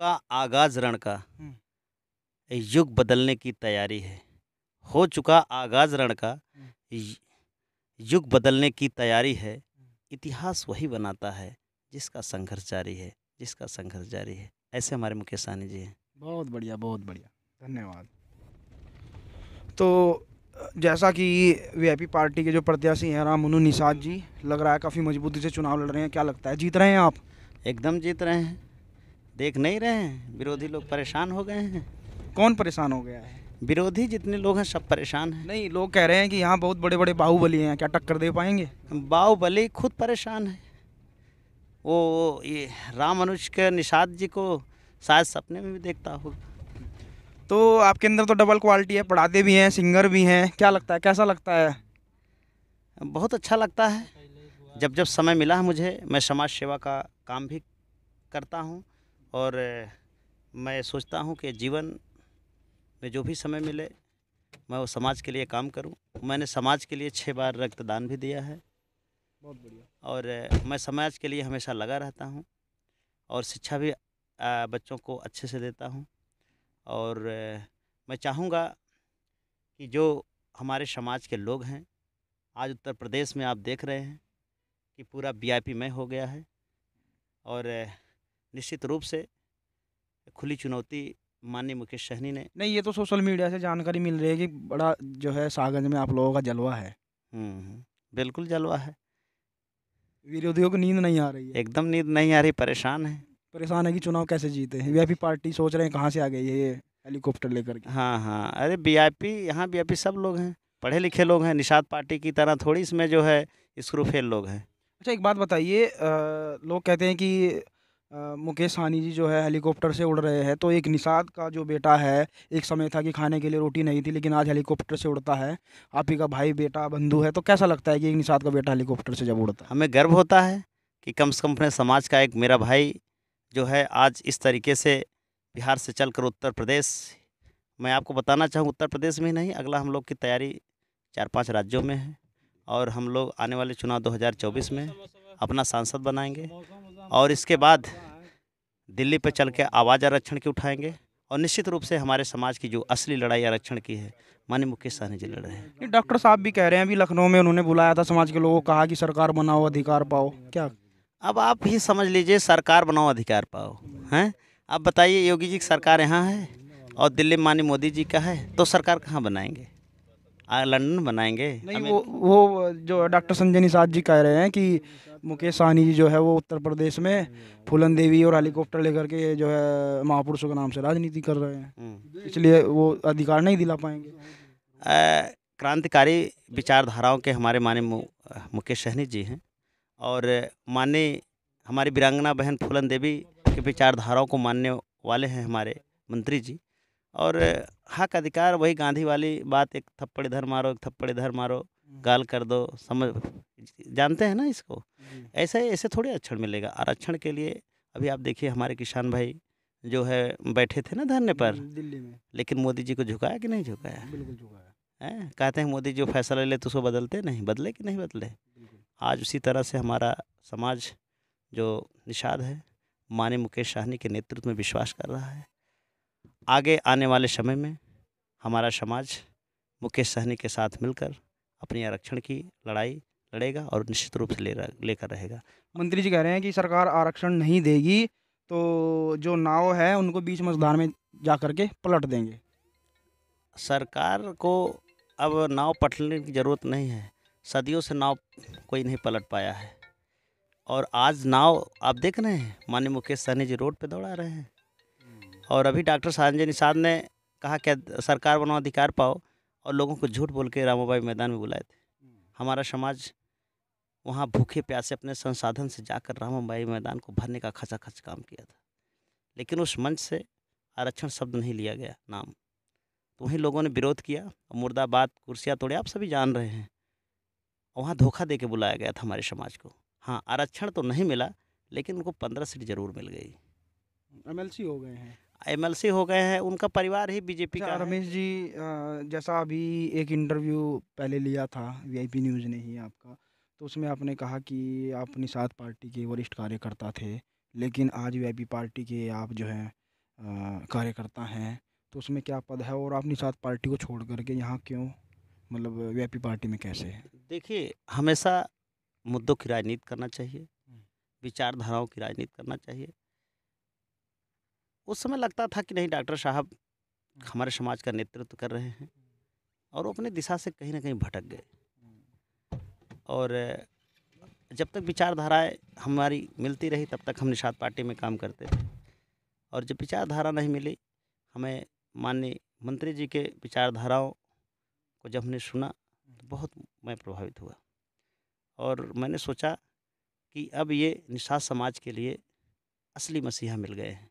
का आगाज रण का हम्म। युग बदलने की तैयारी है हो चुका आगाज रण का हम्म। युग बदलने की तैयारी है हम्म। इतिहास वही बनाता है जिसका संघर्ष जारी है जिसका संघर्ष जारी है ऐसे हमारे मुकेश सानी जी हैं बहुत बढ़िया बहुत बढ़िया धन्यवाद तो जैसा कि वीआईपी पार्टी के जो प्रत्याशी हैं राम मनु निषाद जी लग रहा है काफ़ी मजबूती से चुनाव लड़ रहे हैं क्या लगता है जीत रहे हैं आप एकदम जीत रहे हैं देख नहीं रहे हैं विरोधी लोग परेशान हो गए हैं कौन परेशान हो गया है विरोधी जितने लोग हैं सब परेशान हैं नहीं लोग कह रहे हैं कि यहाँ बहुत बड़े बड़े बाहुबली हैं क्या टक्कर दे पाएंगे बाहुबली खुद परेशान है वो ये राम अनुज के निषाद जी को शायद सपने में भी देखता होगा तो आपके अंदर तो डबल क्वालिटी है पढ़ाते भी हैं सिंगर भी हैं क्या लगता है कैसा लगता है बहुत अच्छा लगता है जब जब समय मिला मुझे मैं समाज सेवा का काम भी करता हूँ और मैं सोचता हूँ कि जीवन में जो भी समय मिले मैं वो समाज के लिए काम करूँ मैंने समाज के लिए छः बार रक्तदान भी दिया है बहुत बढ़िया और मैं समाज के लिए हमेशा लगा रहता हूँ और शिक्षा भी बच्चों को अच्छे से देता हूँ और मैं चाहूँगा कि जो हमारे समाज के लोग हैं आज उत्तर प्रदेश में आप देख रहे हैं कि पूरा पी में हो गया है और निश्चित रूप से खुली चुनौती माननीय मुकेश सहनी ने नहीं ये तो सोशल मीडिया से जानकारी मिल रही है कि बड़ा जो है सागंज में आप लोगों का जलवा है हम्म, बिल्कुल जलवा है विरोधियों को नींद नहीं आ रही है एकदम नींद नहीं आ रही परेशान है परेशान है कि चुनाव कैसे जीते हैं वी पार्टी सोच रहे हैं कहाँ से आ गई है ये हेलीकॉप्टर लेकर के हाँ हाँ अरे आई पी यहाँ वीआईपी सब लोग हैं पढ़े लिखे लोग हैं निषाद पार्टी की तरह थोड़ी इसमें जो है स्क्रूफेल लोग हैं अच्छा एक बात बताइए लोग कहते हैं कि मुकेश सानी जी जो है हेलीकॉप्टर से उड़ रहे हैं तो एक निषाद का जो बेटा है एक समय था कि खाने के लिए रोटी नहीं थी लेकिन आज हेलीकॉप्टर से उड़ता है आप ही का भाई बेटा बंधु है तो कैसा लगता है कि एक निषाद का बेटा हेलीकॉप्टर से जब उड़ता है हमें गर्व होता है कि कम से कम अपने समाज का एक मेरा भाई जो है आज इस तरीके से बिहार से चल कर उत्तर प्रदेश मैं आपको बताना चाहूँ उत्तर प्रदेश में नहीं अगला हम लोग की तैयारी चार पाँच राज्यों में है और हम लोग आने वाले चुनाव दो में अपना सांसद बनाएंगे और इसके बाद दिल्ली पर चल के आवाज़ आरक्षण की उठाएंगे और निश्चित रूप से हमारे समाज की जो असली लड़ाई आरक्षण की है माननीय मुकेश सहनी जी लड़ रहे हैं डॉक्टर साहब भी कह रहे हैं अभी लखनऊ में उन्होंने बुलाया था समाज के लोगों को कहा कि सरकार बनाओ अधिकार पाओ क्या अब आप ही समझ लीजिए सरकार बनाओ अधिकार पाओ हैं आप बताइए योगी जी की सरकार यहाँ है और दिल्ली माननीय मोदी जी का है तो सरकार कहाँ बनाएंगे लंदन बनाएंगे नहीं वो वो जो डॉक्टर संजय निषाद जी कह रहे हैं कि मुकेश सहनी जी जो है वो उत्तर प्रदेश में फूलन देवी और हेलीकॉप्टर लेकर के जो है महापुरुषों के नाम से राजनीति कर रहे हैं हम्म। इसलिए वो अधिकार नहीं दिला पाएंगे क्रांतिकारी विचारधाराओं के हमारे माने मुकेश सहनी जी हैं और माने हमारी वीरांगना बहन फूलन देवी के विचारधाराओं को मानने वाले हैं हमारे मंत्री जी और हक अधिकार वही गांधी वाली बात एक थप्पड़ इधर मारो एक थप्पड़ इधर मारो हम्म। गाल कर दो समझ जानते हैं ना इसको ऐसे ऐसे थोड़े आरक्षण मिलेगा आरक्षण के लिए अभी आप देखिए हमारे किसान भाई जो है बैठे थे ना धरने हम्म, पर दिल्ली में लेकिन मोदी जी को झुकाया कि नहीं झुकाया बिल्कुल झुकाया है कहते हैं मोदी जो फैसला ले तो उसको बदलते नहीं बदले कि नहीं बदले आज उसी तरह से हमारा समाज जो निषाद है माने मुकेश साहनी के नेतृत्व में विश्वास कर रहा है आगे आने वाले समय में हमारा समाज मुकेश सहनी के साथ मिलकर अपनी आरक्षण की लड़ाई लड़ेगा और निश्चित रूप से ले लेकर रहेगा मंत्री जी कह रहे हैं कि सरकार आरक्षण नहीं देगी तो जो नाव है उनको बीच मझदार में जा करके पलट देंगे सरकार को अब नाव पलटने की ज़रूरत नहीं है सदियों से नाव कोई नहीं पलट पाया है और आज नाव आप देख रहे हैं माननीय मुकेश सहनी जी रोड पर दौड़ा रहे हैं और अभी डॉक्टर संजय निषाद ने कहा कि सरकार बनाओ अधिकार पाओ और लोगों को झूठ बोल के रामाबाई मैदान में बुलाए थे हमारा समाज वहाँ भूखे प्यासे अपने संसाधन से जाकर रामाबाई मैदान को भरने का खचा खच काम किया था लेकिन उस मंच से आरक्षण शब्द नहीं लिया गया नाम तो वहीं लोगों ने विरोध किया और मुर्दाबाद कुर्सियाँ तोड़े आप सभी जान रहे हैं वहाँ धोखा दे के बुलाया गया था हमारे समाज को हाँ आरक्षण तो नहीं मिला लेकिन उनको पंद्रह सीट जरूर मिल गई एम हो गए हैं एमएलसी हो गए हैं उनका परिवार ही बीजेपी अच्छा, का रमेश जी जैसा अभी एक इंटरव्यू पहले लिया था वीआईपी न्यूज़ ने ही आपका तो उसमें आपने कहा कि आप निषाद पार्टी के वरिष्ठ कार्यकर्ता थे लेकिन आज वीआईपी पार्टी के आप जो है कार्यकर्ता हैं तो उसमें क्या पद है और आप निषाद पार्टी को छोड़ करके यहाँ क्यों मतलब वीआईपी पार्टी में कैसे देखिए हमेशा मुद्दों की राजनीति करना चाहिए विचारधाराओं की राजनीति करना चाहिए उस समय लगता था कि नहीं डॉक्टर साहब हमारे समाज का नेतृत्व कर रहे हैं और वो अपने दिशा से कहीं ना कहीं भटक गए और जब तक विचारधाराएँ हमारी मिलती रही तब तक हम निषाद पार्टी में काम करते थे और जब विचारधारा नहीं मिली हमें माननीय मंत्री जी के विचारधाराओं को जब हमने सुना तो बहुत मैं प्रभावित हुआ और मैंने सोचा कि अब ये निषाद समाज के लिए असली मसीहा मिल गए हैं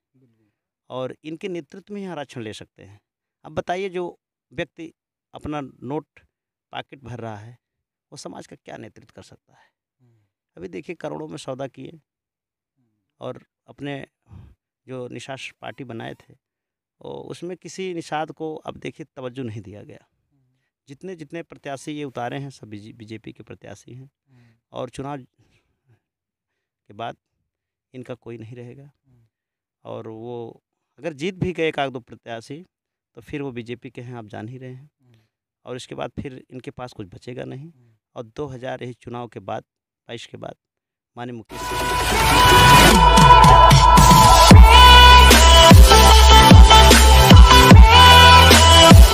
और इनके नेतृत्व में ही आरक्षण ले सकते हैं अब बताइए जो व्यक्ति अपना नोट पॉकेट भर रहा है वो समाज का क्या नेतृत्व कर सकता है हम्म। अभी देखिए करोड़ों में सौदा किए हम्म। और अपने जो निषाद पार्टी बनाए थे वो उसमें किसी निषाद को अब देखिए तवज्जो नहीं दिया गया हम्म। जितने जितने प्रत्याशी ये उतारे हैं सब बीजेपी के प्रत्याशी हैं और चुनाव के बाद इनका कोई नहीं रहेगा और वो अगर जीत भी गए एक आध दो प्रत्याशी तो फिर वो बीजेपी के हैं आप जान ही रहे हैं और इसके बाद फिर इनके पास कुछ बचेगा नहीं और दो हज़ार चुनाव के बाद बाईस के बाद माने मुख्यमंत्री